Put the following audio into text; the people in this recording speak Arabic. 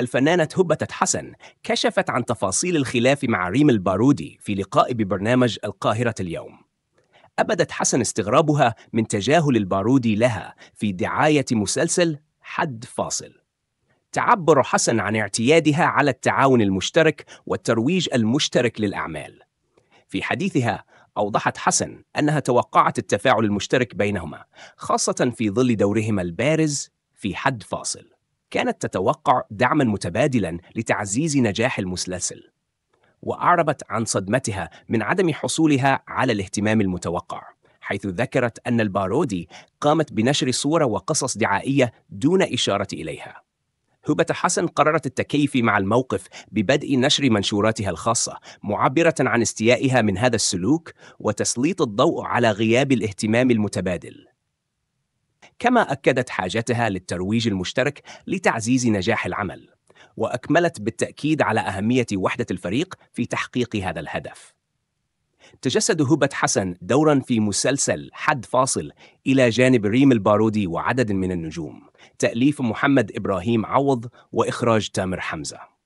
الفنانة هبة حسن كشفت عن تفاصيل الخلاف مع ريم البارودي في لقاء ببرنامج القاهرة اليوم أبدت حسن استغرابها من تجاهل البارودي لها في دعاية مسلسل حد فاصل تعبر حسن عن اعتيادها على التعاون المشترك والترويج المشترك للأعمال في حديثها أوضحت حسن أنها توقعت التفاعل المشترك بينهما خاصة في ظل دورهما البارز في حد فاصل كانت تتوقع دعما متبادلا لتعزيز نجاح المسلسل واعربت عن صدمتها من عدم حصولها على الاهتمام المتوقع حيث ذكرت ان البارودي قامت بنشر صوره وقصص دعائيه دون اشاره اليها هبه حسن قررت التكيف مع الموقف ببدء نشر منشوراتها الخاصه معبره عن استيائها من هذا السلوك وتسليط الضوء على غياب الاهتمام المتبادل كما أكدت حاجتها للترويج المشترك لتعزيز نجاح العمل وأكملت بالتأكيد على أهمية وحدة الفريق في تحقيق هذا الهدف تجسد هبة حسن دورا في مسلسل حد فاصل إلى جانب ريم البارودي وعدد من النجوم تأليف محمد إبراهيم عوض وإخراج تامر حمزة